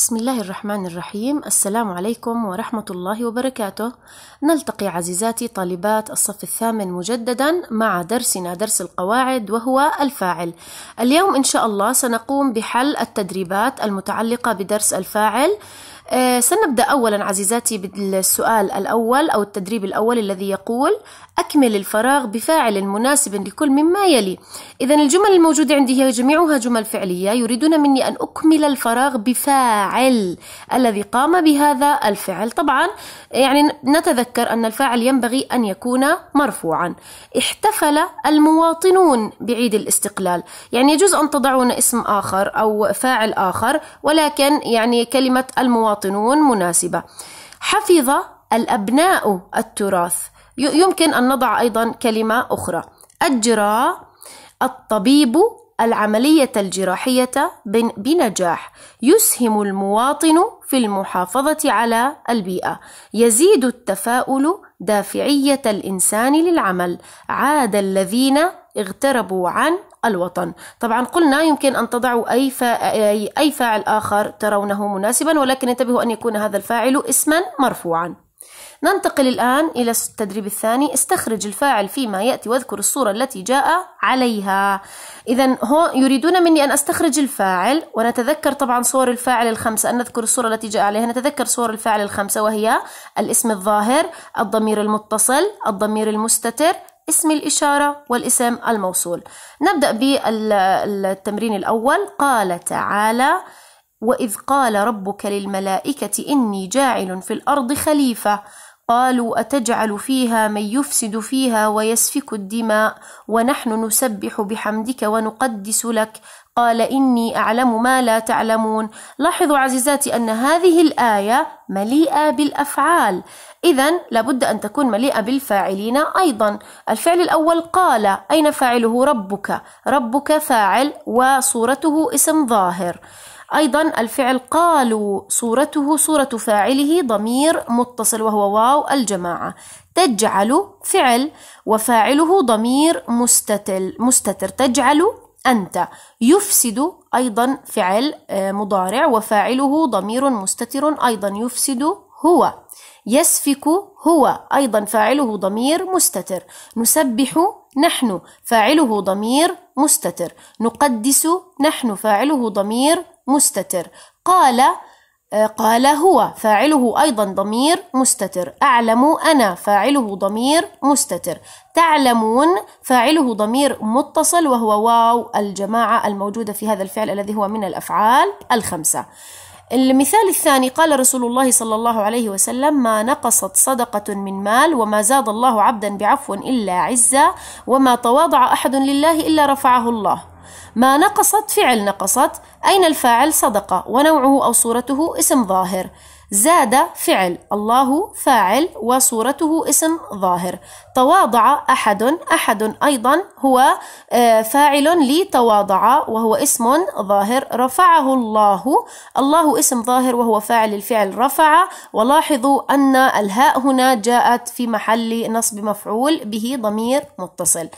بسم الله الرحمن الرحيم السلام عليكم ورحمة الله وبركاته نلتقي عزيزاتي طالبات الصف الثامن مجددا مع درسنا درس القواعد وهو الفاعل اليوم إن شاء الله سنقوم بحل التدريبات المتعلقة بدرس الفاعل آه، سنبدأ أولا عزيزاتي بالسؤال الأول أو التدريب الأول الذي يقول أكمل الفراغ بفاعل مناسب لكل مما يلي إذا الجمل الموجودة عندي هي جميعها جمل فعلية يريدون مني أن أكمل الفراغ بفاعل الذي قام بهذا الفعل طبعا يعني نتذكر أن الفاعل ينبغي أن يكون مرفوعا احتفل المواطنون بعيد الاستقلال يعني يجوز أن تضعون اسم آخر أو فاعل آخر ولكن يعني كلمة المواطن مواطنون مناسبة حفظ الأبناء التراث يمكن أن نضع أيضا كلمة أخرى أجرى الطبيب العملية الجراحية بنجاح يسهم المواطن في المحافظة على البيئة يزيد التفاؤل دافعية الإنسان للعمل عاد الذين اغتربوا عن الوطن طبعا قلنا يمكن أن تضعوا أي, فا... أي فاعل آخر ترونه مناسبا ولكن انتبهوا أن يكون هذا الفاعل اسما مرفوعا ننتقل الآن إلى التدريب الثاني استخرج الفاعل فيما يأتي واذكر الصورة التي جاء عليها إذا يريدون مني أن أستخرج الفاعل ونتذكر طبعا صور الفاعل الخمسة أن نذكر الصورة التي جاء عليها نتذكر صور الفاعل الخمسة وهي الاسم الظاهر الضمير المتصل الضمير المستتر اسم الإشارة والاسم الموصول نبدأ بالتمرين الأول قال تعالى وإذ قال ربك للملائكة إني جاعل في الأرض خليفة قالوا أتجعل فيها من يفسد فيها ويسفك الدماء ونحن نسبح بحمدك ونقدس لك قال إني أعلم ما لا تعلمون لاحظوا عزيزاتي أن هذه الآية مليئة بالأفعال إذا لابد أن تكون مليئة بالفاعلين أيضا الفعل الأول قال أين فاعله ربك ربك فاعل وصورته اسم ظاهر أيضا الفعل قالوا صورته صورة فاعله ضمير متصل وهو واو الجماعة تجعل فعل وفاعله ضمير مستتل مستتر تجعل أنت يفسد أيضا فعل آه، مضارع وفاعله ضمير مستتر أيضا يفسد هو يسفك هو أيضا فاعله ضمير مستتر نسبح نحن فاعله ضمير مستتر نقدس نحن فاعله ضمير مستتر قال آه، قال هو فاعله أيضا ضمير مستتر أعلم أنا فاعله ضمير مستتر تعلمون فاعله ضمير متصل وهو واو الجماعة الموجودة في هذا الفعل الذي هو من الأفعال الخمسة المثال الثاني قال رسول الله صلى الله عليه وسلم ما نقصت صدقة من مال وما زاد الله عبدا بعفو إلا عزة وما تواضع أحد لله إلا رفعه الله ما نقصت فعل نقصت أين الفاعل صدقة ونوعه أو صورته اسم ظاهر زاد فعل الله فاعل وصورته اسم ظاهر تواضع أحد أحد أيضا هو آه، فاعل لتواضع وهو اسم ظاهر رفعه الله الله اسم ظاهر وهو فاعل الفعل رفع ولاحظوا أن الهاء هنا جاءت في محل نصب مفعول به ضمير متصل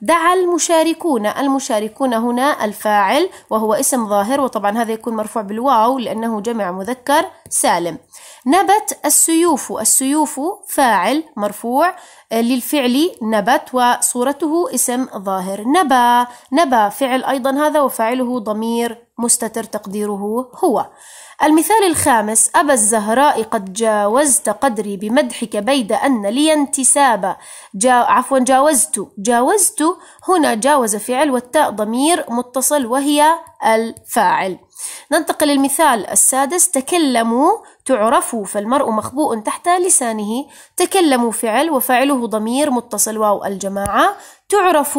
دعا المشاركون المشاركون هنا الفاعل وهو اسم ظاهر وطبعا هذا يكون مرفوع بالواو لأنه جمع مذكر سالم نبت السيوف السيوف فاعل مرفوع آه، للفعل نبت وصورته اسم ظاهر نبى نبى فعل أيضا هذا وفاعله ضمير مستتر تقديره هو المثال الخامس أبا الزهراء قد جاوزت قدري بمدحك بيد أن لي انتساب جا عفوا جاوزت جاوزت هنا جاوز فعل والتاء ضمير متصل وهي الفاعل ننتقل للمثال السادس تكلموا تعرفوا فالمرء مخبوء تحت لسانه تكلموا فعل وفاعله ضمير متصل واو الجماعة تعرف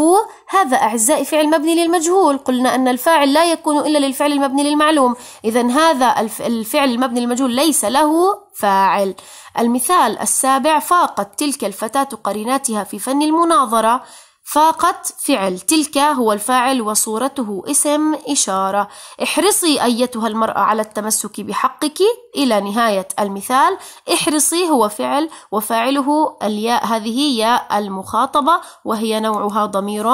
هذا أعزائي فعل مبني للمجهول قلنا أن الفاعل لا يكون إلا للفعل المبني للمعلوم إذا هذا الفعل المبني للمجهول ليس له فاعل المثال السابع فاقت تلك الفتاة قريناتها في فن المناظرة فاقت فعل تلك هو الفاعل وصورته اسم إشارة احرصي أيتها المرأة على التمسك بحقك إلى نهاية المثال احرصي هو فعل وفاعله الياء هذه ياء المخاطبة وهي نوعها ضمير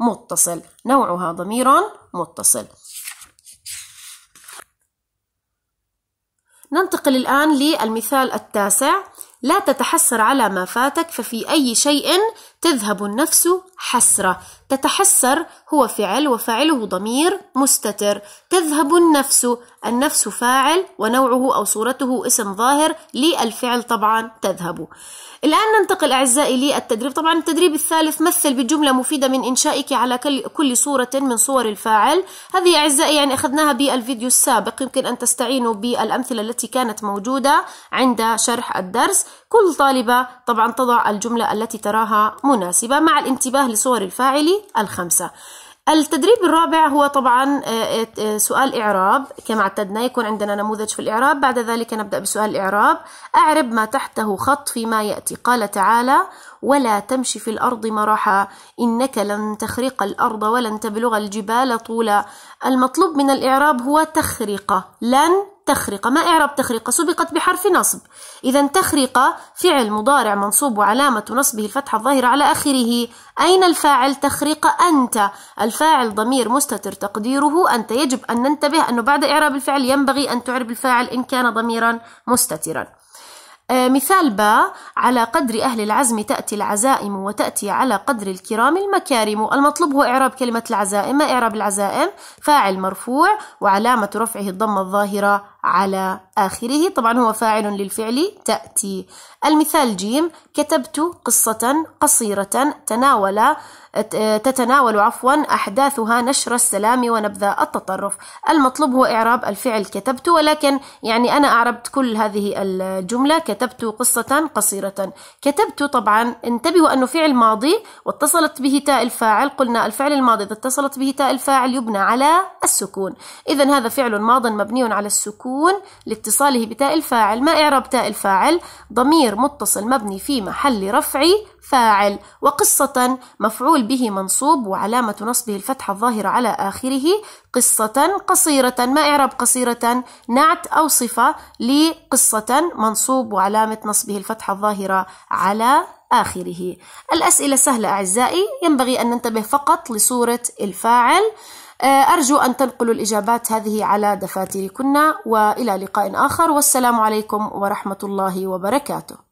متصل نوعها ضمير متصل ننتقل الآن للمثال التاسع لا تتحسر على ما فاتك ففي أي شيء تذهب النفس حسرة تتحسر هو فعل وفاعله ضمير مستتر تذهب النفس النفس فاعل ونوعه أو صورته اسم ظاهر للفعل طبعا تذهب الآن ننتقل أعزائي للتدريب طبعا التدريب الثالث مثل بجملة مفيدة من إنشائك على كل صورة من صور الفاعل هذه أعزائي يعني أخذناها بالفيديو السابق يمكن أن تستعينوا بالأمثلة التي كانت موجودة عند شرح الدرس كل طالبة طبعا تضع الجملة التي تراها مناسبة مع الانتباه لصور الفاعل الخمسة التدريب الرابع هو طبعا آه، آه، آه، سؤال إعراب كما اعتدنا يكون عندنا نموذج في الإعراب بعد ذلك نبدأ بسؤال الإعراب أعرب ما تحته خط فيما يأتي قال تعالى ولا تمشي في الأرض مرحا إنك لن تخرق الأرض ولن تبلغ الجبال طولا المطلوب من الإعراب هو تخرق لن تخرقة ما إعراب تخرقة سبقت بحرف نصب إذا تخرقة فعل مضارع منصوب وعلامة نصبه الفتحة الظاهرة على آخره أين الفاعل تخرقة أنت الفاعل ضمير مستتر تقديره أنت يجب أن ننتبه أنه بعد إعراب الفعل ينبغي أن تعرب الفاعل إن كان ضميرا مستترا آه، مثال با على قدر أهل العزم تأتي العزائم وتأتي على قدر الكرام المكارم المطلوب هو إعراب كلمة العزائم ما إعراب العزائم فاعل مرفوع وعلامة رفعه الضمة الظاهرة على آخره طبعا هو فاعل للفعل تأتي المثال جيم كتبت قصة قصيرة تناول تتناول عفوا أحداثها نشر السلام ونبذ التطرف المطلوب هو إعراب الفعل كتبت ولكن يعني أنا أعربت كل هذه الجملة كتبت قصة قصيرة كتبت طبعا انتبهوا أنه فعل ماضي واتصلت به تاء الفاعل قلنا الفعل الماضي إذا اتصلت به تاء الفاعل يبنى على السكون إذا هذا فعل ماض مبني على السكون يكون لاتصاله بتاء الفاعل ما إعراب تاء الفاعل ضمير متصل مبني في محل رفع فاعل وقصة مفعول به منصوب وعلامة نصبه الفتحة الظاهرة على آخره قصة قصيرة ما إعراب قصيرة نعت أو صفة لقصة منصوب وعلامة نصبه الفتحة الظاهرة على آخره الأسئلة سهلة أعزائي ينبغي أن ننتبه فقط لصورة الفاعل آه، أرجو أن تنقلوا الإجابات هذه على دفاتركن وإلى لقاء آخر والسلام عليكم ورحمة الله وبركاته